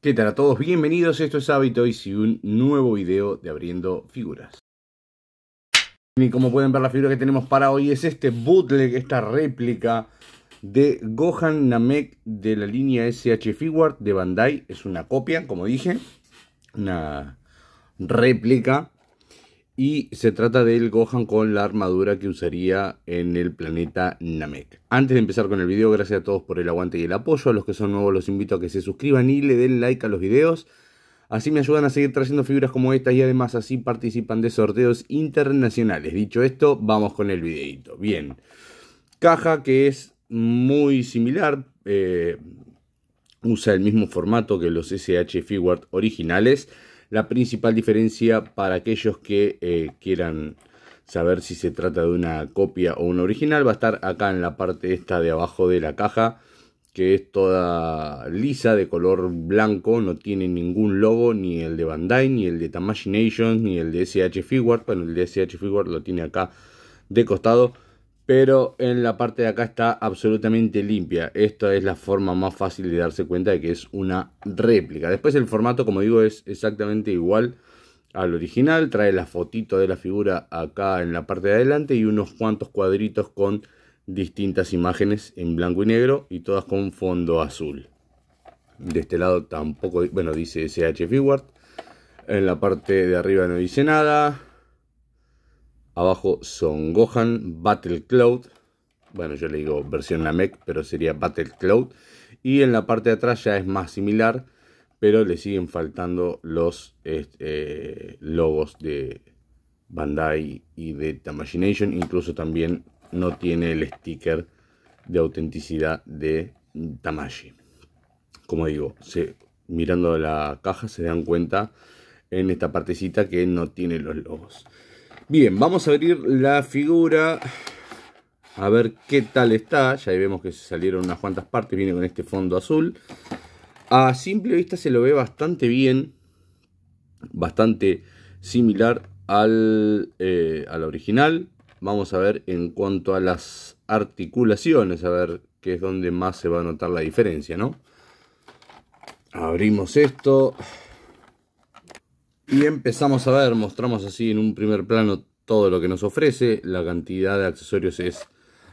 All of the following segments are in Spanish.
¿Qué tal a todos? Bienvenidos, esto es Hábito y si un nuevo video de Abriendo Figuras. Y como pueden ver la figura que tenemos para hoy es este bootleg, esta réplica de Gohan Namek de la línea SH Figuard de Bandai. Es una copia, como dije, una réplica y se trata del Gohan con la armadura que usaría en el planeta Namek. Antes de empezar con el video, gracias a todos por el aguante y el apoyo. A los que son nuevos los invito a que se suscriban y le den like a los videos. Así me ayudan a seguir trayendo figuras como estas y además así participan de sorteos internacionales. Dicho esto, vamos con el videito. Bien. Caja que es muy similar. Eh, usa el mismo formato que los SH Figuard originales la principal diferencia para aquellos que eh, quieran saber si se trata de una copia o una original va a estar acá en la parte esta de abajo de la caja que es toda lisa de color blanco, no tiene ningún logo, ni el de Bandai, ni el de Tamashii Nations, ni el de SH Figuarts, Bueno, el de SH Figuarts lo tiene acá de costado pero en la parte de acá está absolutamente limpia. Esta es la forma más fácil de darse cuenta de que es una réplica. Después el formato, como digo, es exactamente igual al original. Trae la fotito de la figura acá en la parte de adelante y unos cuantos cuadritos con distintas imágenes en blanco y negro y todas con fondo azul. De este lado tampoco, bueno, dice SH En la parte de arriba no dice nada Abajo Son Gohan, Battle Cloud. Bueno, yo le digo versión Namek, pero sería Battle Cloud. Y en la parte de atrás ya es más similar, pero le siguen faltando los eh, logos de Bandai y de Nation. Incluso también no tiene el sticker de autenticidad de Tamashi. Como digo, mirando la caja se dan cuenta en esta partecita que no tiene los logos. Bien, vamos a abrir la figura. A ver qué tal está. Ya ahí vemos que se salieron unas cuantas partes. Viene con este fondo azul. A simple vista se lo ve bastante bien. Bastante similar al, eh, al original. Vamos a ver en cuanto a las articulaciones. A ver qué es donde más se va a notar la diferencia, ¿no? Abrimos esto. Y empezamos a ver, mostramos así en un primer plano todo lo que nos ofrece. La cantidad de accesorios es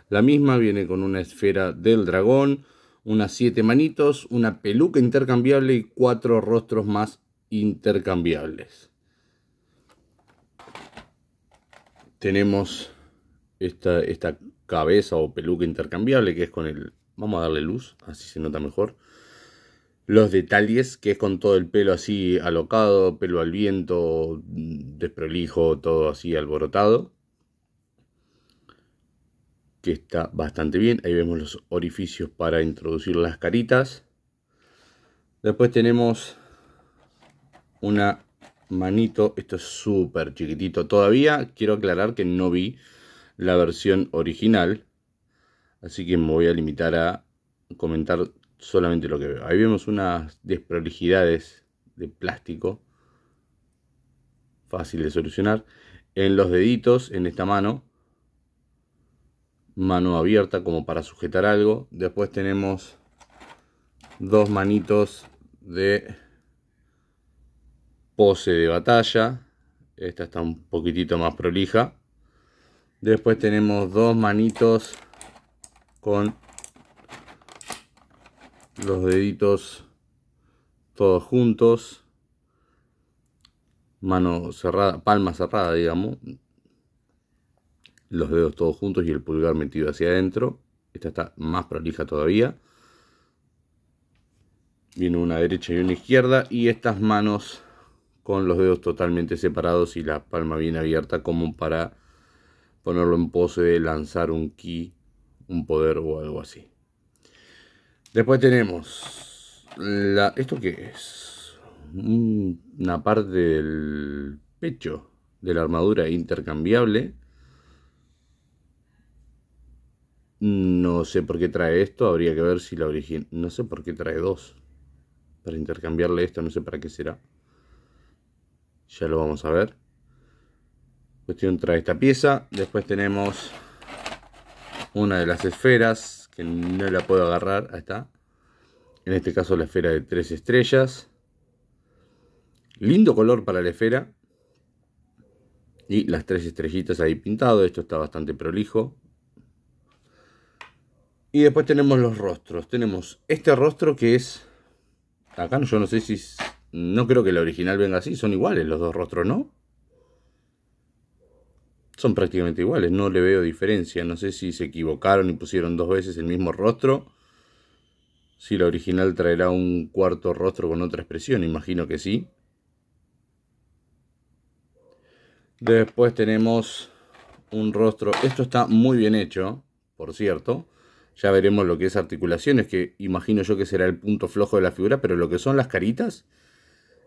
la misma, viene con una esfera del dragón, unas siete manitos, una peluca intercambiable y cuatro rostros más intercambiables. Tenemos esta, esta cabeza o peluca intercambiable que es con el... Vamos a darle luz, así se nota mejor los detalles, que es con todo el pelo así alocado, pelo al viento, desprolijo, todo así alborotado. Que está bastante bien. Ahí vemos los orificios para introducir las caritas. Después tenemos una manito. Esto es súper chiquitito todavía. Quiero aclarar que no vi la versión original. Así que me voy a limitar a comentar solamente lo que veo. Ahí vemos unas desprolijidades de plástico. Fácil de solucionar. En los deditos, en esta mano. Mano abierta como para sujetar algo. Después tenemos dos manitos de pose de batalla. Esta está un poquitito más prolija. Después tenemos dos manitos con los deditos todos juntos mano cerrada palma cerrada digamos los dedos todos juntos y el pulgar metido hacia adentro esta está más prolija todavía viene una derecha y una izquierda y estas manos con los dedos totalmente separados y la palma bien abierta como para ponerlo en pose de lanzar un ki, un poder o algo así. Después tenemos... La, ¿Esto que es? Una parte del pecho de la armadura intercambiable. No sé por qué trae esto, habría que ver si la origen... No sé por qué trae dos. Para intercambiarle esto, no sé para qué será. Ya lo vamos a ver. Cuestión trae esta pieza. Después tenemos una de las esferas que no la puedo agarrar, ahí está. En este caso la esfera de tres estrellas. Lindo color para la esfera. Y las tres estrellitas ahí pintado, esto está bastante prolijo. Y después tenemos los rostros. Tenemos este rostro que es... Acá yo no sé si... No creo que el original venga así, son iguales los dos rostros, ¿no? son prácticamente iguales, no le veo diferencia. No sé si se equivocaron y pusieron dos veces el mismo rostro. Si la original traerá un cuarto rostro con otra expresión, imagino que sí. Después tenemos un rostro, esto está muy bien hecho, por cierto. Ya veremos lo que es articulaciones, que imagino yo que será el punto flojo de la figura, pero lo que son las caritas,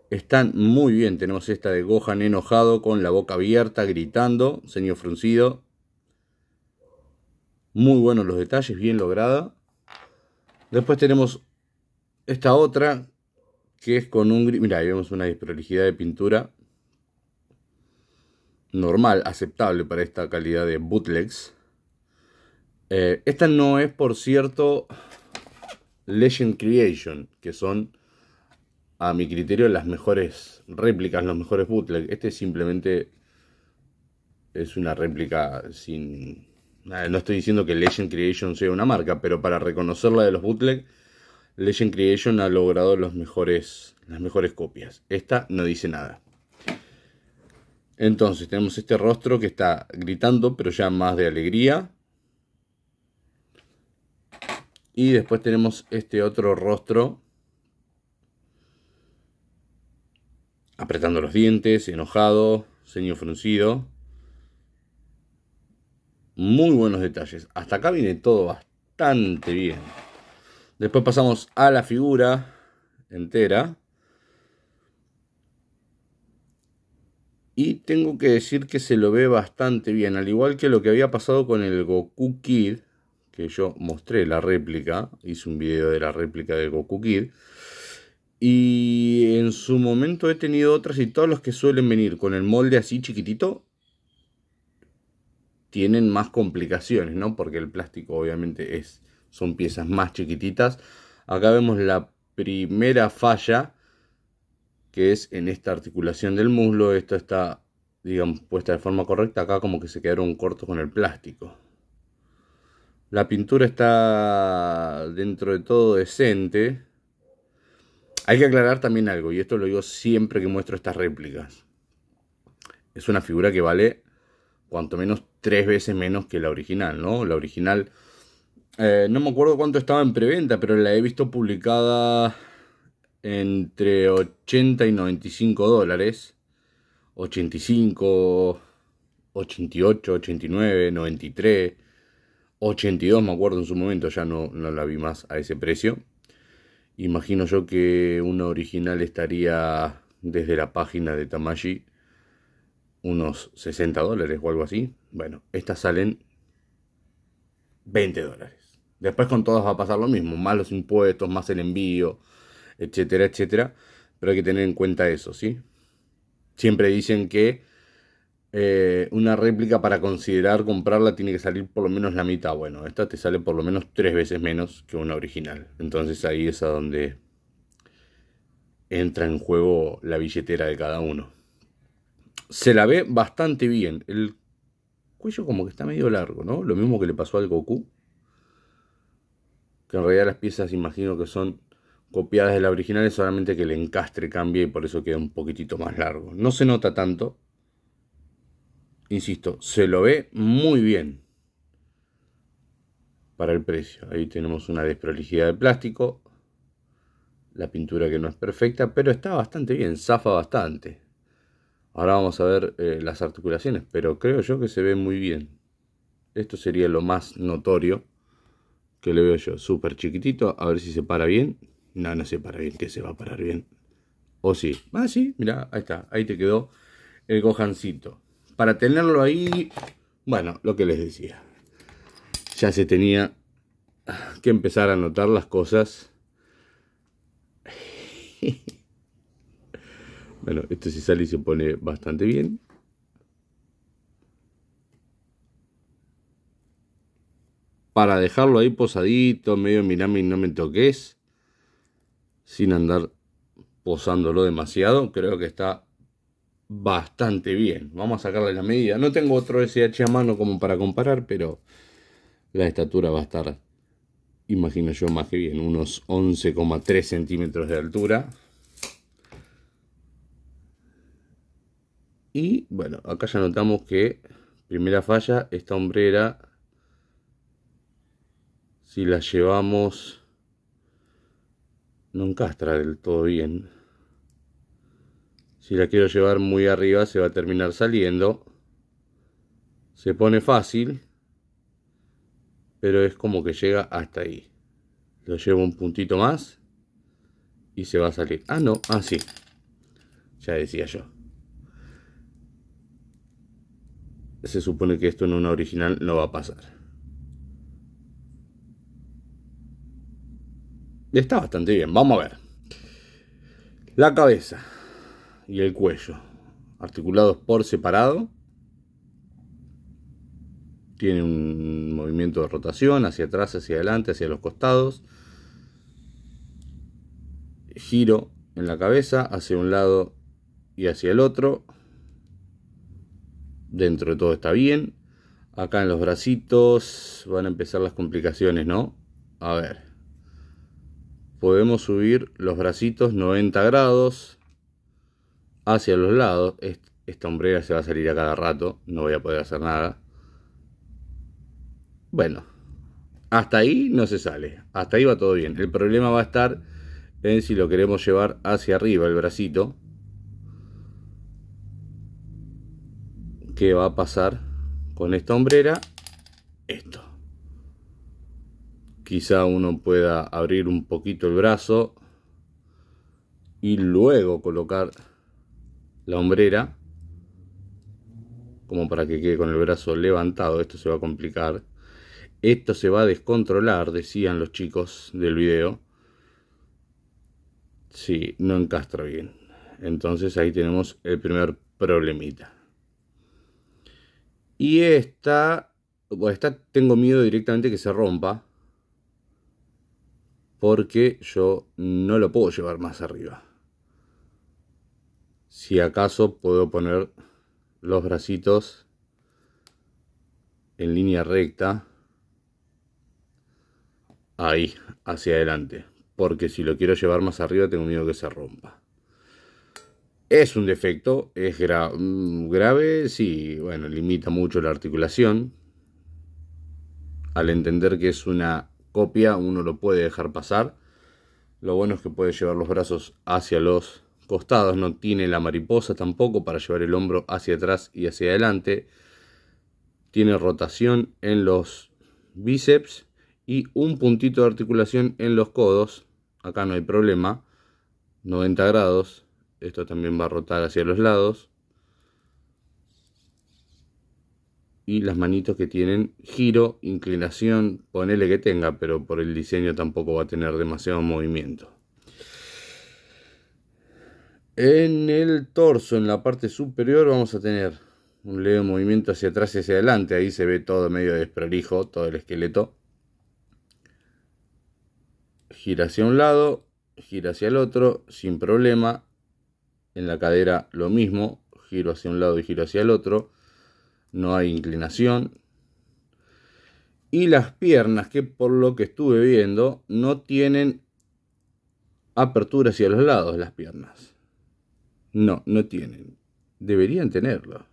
están muy bien. Tenemos esta de Gohan enojado, con la boca abierta, gritando, ceño fruncido. Muy buenos los detalles, bien lograda. Después tenemos esta otra, que es con un... Mira, ahí vemos una disprolijidad de pintura. Normal, aceptable para esta calidad de bootlegs. Eh, esta no es, por cierto, Legend Creation, que son a mi criterio, las mejores réplicas, los mejores bootleg Este simplemente es una réplica sin... No estoy diciendo que Legend Creation sea una marca, pero para reconocerla de los bootleg, Legend Creation ha logrado los mejores, las mejores copias. Esta no dice nada. Entonces tenemos este rostro que está gritando, pero ya más de alegría. Y después tenemos este otro rostro apretando los dientes, enojado, ceño fruncido. Muy buenos detalles. Hasta acá viene todo bastante bien. Después pasamos a la figura entera. Y tengo que decir que se lo ve bastante bien. Al igual que lo que había pasado con el Goku Kid. Que yo mostré la réplica. Hice un video de la réplica de Goku Kid. Y en su momento he tenido otras y todos los que suelen venir con el molde así chiquitito tienen más complicaciones, ¿no? Porque el plástico obviamente es, son piezas más chiquititas. Acá vemos la primera falla que es en esta articulación del muslo. Esto está, digamos, puesta de forma correcta. Acá como que se quedaron cortos con el plástico. La pintura está dentro de todo decente hay que aclarar también algo, y esto lo digo siempre que muestro estas réplicas. Es una figura que vale cuanto menos tres veces menos que la original, ¿no? La original, eh, no me acuerdo cuánto estaba en preventa, pero la he visto publicada entre 80 y 95 dólares. 85, 88, 89, 93, 82 me acuerdo en su momento, ya no, no la vi más a ese precio. Imagino yo que una original estaría desde la página de Tamashi unos 60 dólares o algo así. Bueno, estas salen 20 dólares. Después con todas va a pasar lo mismo, más los impuestos, más el envío, etcétera, etcétera. Pero hay que tener en cuenta eso, ¿sí? Siempre dicen que eh, una réplica para considerar comprarla tiene que salir por lo menos la mitad. Bueno, esta te sale por lo menos tres veces menos que una original. Entonces ahí es a donde entra en juego la billetera de cada uno. Se la ve bastante bien. El cuello como que está medio largo, ¿no? Lo mismo que le pasó al Goku. Que en realidad las piezas imagino que son copiadas de la original, solamente que el encastre cambie y por eso queda un poquitito más largo. No se nota tanto, insisto, se lo ve muy bien para el precio. Ahí tenemos una desprolijidad de plástico, la pintura que no es perfecta, pero está bastante bien, zafa bastante. Ahora vamos a ver eh, las articulaciones, pero creo yo que se ve muy bien. Esto sería lo más notorio que le veo yo. Súper chiquitito, a ver si se para bien. No, no se para bien, que se va a parar bien. O sí. Ah, sí, mira, ahí está, ahí te quedó el cojancito para tenerlo ahí, bueno, lo que les decía. Ya se tenía que empezar a notar las cosas. bueno, esto si sale y se pone bastante bien. Para dejarlo ahí posadito, medio mirame y no me toques. Sin andar posándolo demasiado. Creo que está bastante bien. Vamos a sacarle la medida. No tengo otro SH a mano como para comparar, pero la estatura va a estar, imagino yo, más que bien, unos 11,3 centímetros de altura. Y bueno, acá ya notamos que, primera falla, esta hombrera, si la llevamos, no encastra del todo bien. Si la quiero llevar muy arriba se va a terminar saliendo. Se pone fácil. Pero es como que llega hasta ahí. Lo llevo un puntito más. Y se va a salir. Ah, no. Ah, sí. Ya decía yo. Se supone que esto en una original no va a pasar. Está bastante bien, vamos a ver. La cabeza y el cuello, articulados por separado. Tiene un movimiento de rotación hacia atrás, hacia adelante, hacia los costados. Giro en la cabeza hacia un lado y hacia el otro. Dentro de todo está bien. Acá en los bracitos van a empezar las complicaciones, ¿no? A ver. Podemos subir los bracitos 90 grados hacia los lados. Esta hombrera se va a salir a cada rato, no voy a poder hacer nada. Bueno, hasta ahí no se sale, hasta ahí va todo bien. El problema va a estar en si lo queremos llevar hacia arriba el bracito. ¿Qué va a pasar con esta hombrera? Esto. Quizá uno pueda abrir un poquito el brazo y luego colocar la hombrera como para que quede con el brazo levantado, esto se va a complicar. Esto se va a descontrolar, decían los chicos del video. Si sí, no encastra bien. Entonces ahí tenemos el primer problemita. Y esta, bueno, esta tengo miedo directamente que se rompa. Porque yo no lo puedo llevar más arriba si acaso puedo poner los bracitos en línea recta ahí hacia adelante porque si lo quiero llevar más arriba tengo miedo que se rompa es un defecto es mm, grave sí bueno limita mucho la articulación al entender que es una copia uno lo puede dejar pasar lo bueno es que puede llevar los brazos hacia los costados, no tiene la mariposa tampoco para llevar el hombro hacia atrás y hacia adelante. Tiene rotación en los bíceps y un puntito de articulación en los codos. Acá no hay problema. 90 grados. Esto también va a rotar hacia los lados. y las manitos que tienen giro, inclinación, ponele que tenga, pero por el diseño tampoco va a tener demasiado movimiento. En el torso, en la parte superior, vamos a tener un leve movimiento hacia atrás y hacia adelante. Ahí se ve todo medio desprolijo, todo el esqueleto. Gira hacia un lado, gira hacia el otro, sin problema. En la cadera lo mismo, giro hacia un lado y giro hacia el otro. No hay inclinación. Y las piernas, que por lo que estuve viendo, no tienen apertura hacia los lados las piernas. No, no tienen. Deberían tenerlo.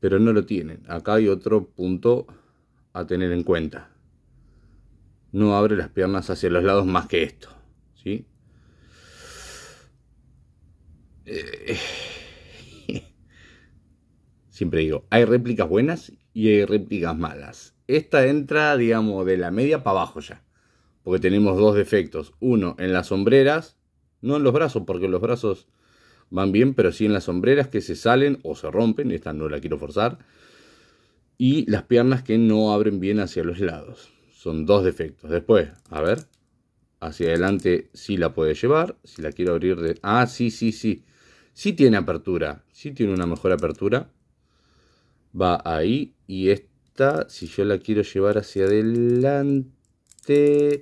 Pero no lo tienen. Acá hay otro punto a tener en cuenta. No abre las piernas hacia los lados más que esto. ¿Sí? Eh, siempre digo, hay réplicas buenas y hay réplicas malas. Esta entra, digamos, de la media para abajo ya. Porque tenemos dos defectos. Uno en las sombreras, no en los brazos, porque los brazos van bien, pero sí en las sombreras que se salen o se rompen, esta no la quiero forzar, y las piernas que no abren bien hacia los lados. Son dos defectos. Después, a ver, hacia adelante sí la puede llevar, si la quiero abrir de... Ah, sí, sí, sí, sí tiene apertura, sí tiene una mejor apertura. Va ahí y esta, si yo la quiero llevar hacia adelante...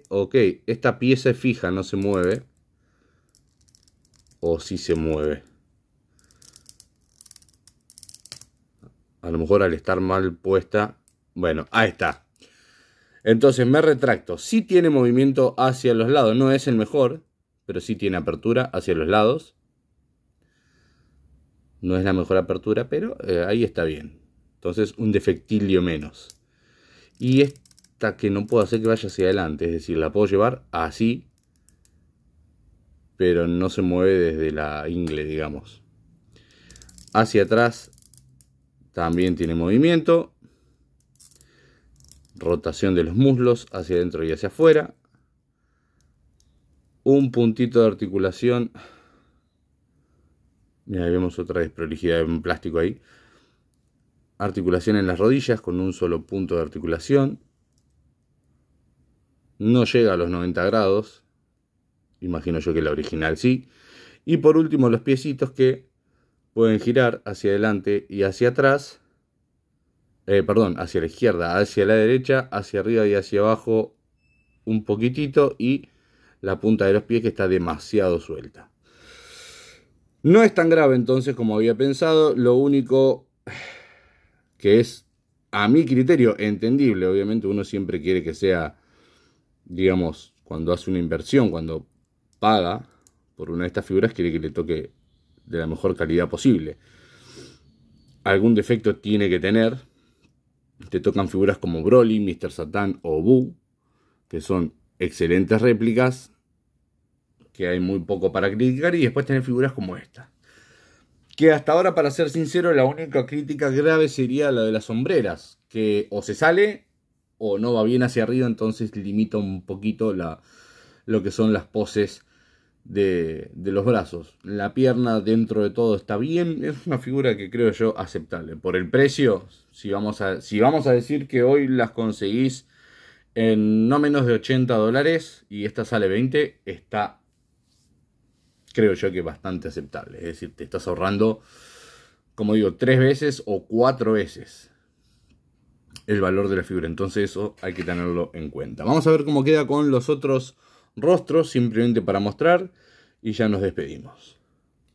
Ok, esta pieza es fija, no se mueve o si se mueve. A lo mejor al estar mal puesta. Bueno, ahí está. Entonces me retracto. si tiene movimiento hacia los lados. No es el mejor, pero si tiene apertura hacia los lados. No es la mejor apertura, pero eh, ahí está bien. Entonces un defectilio menos. Y esta que no puedo hacer que vaya hacia adelante. Es decir, la puedo llevar así pero no se mueve desde la ingle, digamos. Hacia atrás también tiene movimiento. Rotación de los muslos hacia adentro y hacia afuera. Un puntito de articulación. Mira, vemos otra desprolijidad en plástico ahí. Articulación en las rodillas con un solo punto de articulación. No llega a los 90 grados, Imagino yo que la original sí. Y por último, los piecitos que pueden girar hacia adelante y hacia atrás. Eh, perdón, hacia la izquierda, hacia la derecha, hacia arriba y hacia abajo un poquitito. Y la punta de los pies que está demasiado suelta. No es tan grave entonces como había pensado. Lo único que es, a mi criterio, entendible. Obviamente uno siempre quiere que sea, digamos, cuando hace una inversión, cuando paga por una de estas figuras quiere que le toque de la mejor calidad posible. Algún defecto tiene que tener. Te tocan figuras como Broly, Mr. Satan o Boo, que son excelentes réplicas, que hay muy poco para criticar, y después tener figuras como esta. Que hasta ahora, para ser sincero, la única crítica grave sería la de las sombreras, que o se sale o no va bien hacia arriba, entonces limita un poquito la, lo que son las poses de, los brazos. La pierna dentro de todo está bien. Es una figura que creo yo aceptable. Por el precio, si vamos a, si vamos a decir que hoy las conseguís en no menos de 80 dólares y esta sale 20, está, creo yo que bastante aceptable. Es decir, te estás ahorrando, como digo, tres veces o cuatro veces el valor de la figura. Entonces eso hay que tenerlo en cuenta. Vamos a ver cómo queda con los otros rostro, simplemente para mostrar y ya nos despedimos.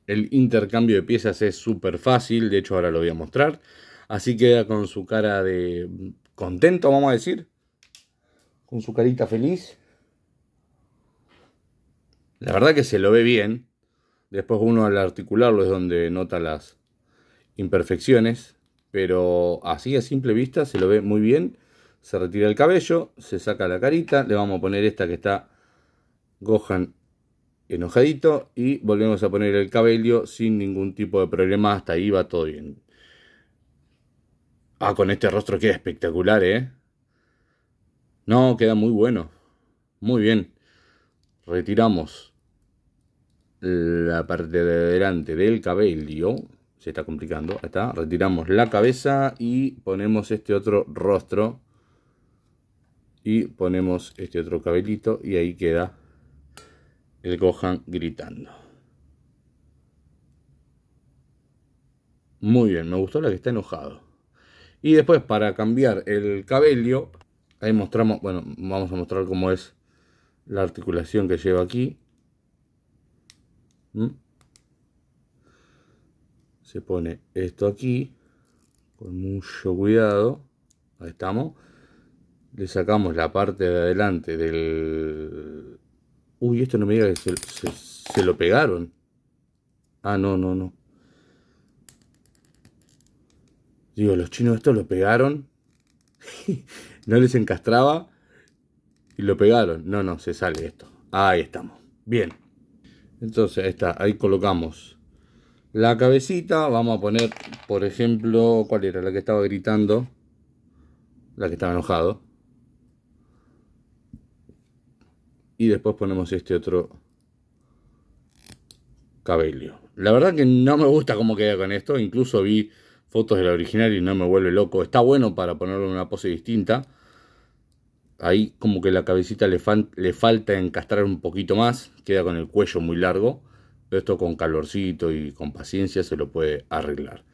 El intercambio de piezas es súper fácil, de hecho ahora lo voy a mostrar. Así queda con su cara de contento, vamos a decir. Con su carita feliz. La verdad que se lo ve bien. Después uno al articularlo es donde nota las imperfecciones. Pero así a simple vista se lo ve muy bien. Se retira el cabello, se saca la carita. Le vamos a poner esta que está Gohan enojadito y volvemos a poner el cabello sin ningún tipo de problema, hasta ahí va todo bien. Ah, con este rostro queda espectacular, ¿eh? No, queda muy bueno. Muy bien. Retiramos la parte de delante del cabello. Se está complicando. está. Retiramos la cabeza y ponemos este otro rostro. Y ponemos este otro cabellito y ahí queda el Gohan gritando. Muy bien, me gustó la que está enojado. Y después para cambiar el cabello, ahí mostramos, bueno, vamos a mostrar cómo es la articulación que lleva aquí. ¿Mm? Se pone esto aquí, con mucho cuidado. Ahí estamos. Le sacamos la parte de adelante del, y esto no me diga que se, lo pegaron. Ah, no, no, no. Digo, los chinos esto lo pegaron. no les encastraba. Y lo pegaron. No, no, se sale esto. Ahí estamos. Bien. Entonces, está. Ahí colocamos la cabecita. Vamos a poner, por ejemplo, ¿cuál era la que estaba gritando? La que estaba enojado. y después ponemos este otro cabello. La verdad que no me gusta cómo queda con esto, incluso vi fotos de la original y no me vuelve loco. Está bueno para ponerlo en una pose distinta. Ahí como que la cabecita le, le falta encastrar un poquito más, queda con el cuello muy largo, pero esto con calorcito y con paciencia se lo puede arreglar.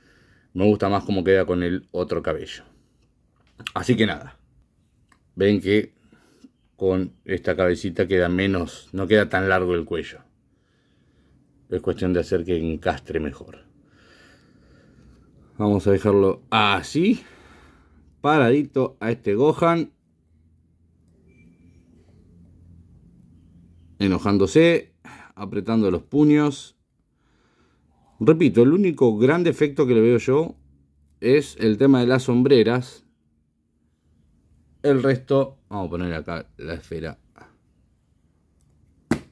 Me gusta más cómo queda con el otro cabello. Así que nada, ven que con esta cabecita queda menos, no queda tan largo el cuello. Es cuestión de hacer que encastre mejor. Vamos a dejarlo así. Paradito a este Gohan. Enojándose, apretando los puños. Repito, el único gran defecto que le veo yo es el tema de las sombreras el resto, vamos a poner acá la esfera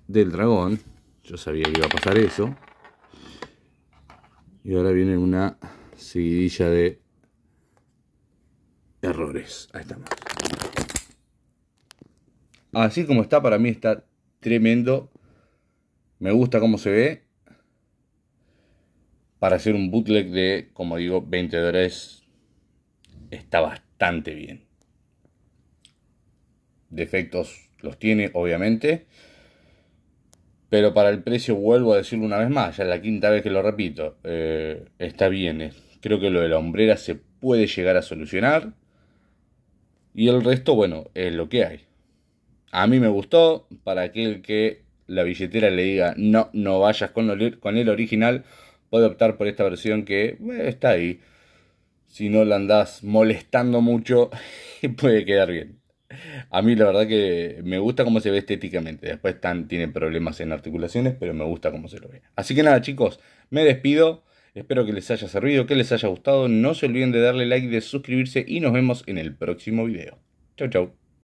del dragón. Yo sabía que iba a pasar eso. Y ahora viene una seguidilla de errores. Ahí estamos. Así como está, para mí está tremendo. Me gusta cómo se ve. Para hacer un bootleg de, como digo, 20 dólares, está bastante bien. Defectos los tiene, obviamente. Pero para el precio, vuelvo a decirlo una vez más, ya es la quinta vez que lo repito, eh, está bien. Eh. Creo que lo de la hombrera se puede llegar a solucionar. Y el resto, bueno, es lo que hay. A mí me gustó, para aquel que la billetera le diga, no, no vayas con, el original, puede optar por esta versión que eh, está ahí. Si no la andás molestando mucho, puede quedar bien. A mí la verdad que me gusta cómo se ve estéticamente. Después tiene problemas en articulaciones, pero me gusta cómo se lo ve. Así que nada chicos, me despido. Espero que les haya servido, que les haya gustado. No se olviden de darle like, de suscribirse y nos vemos en el próximo video. Chau chau.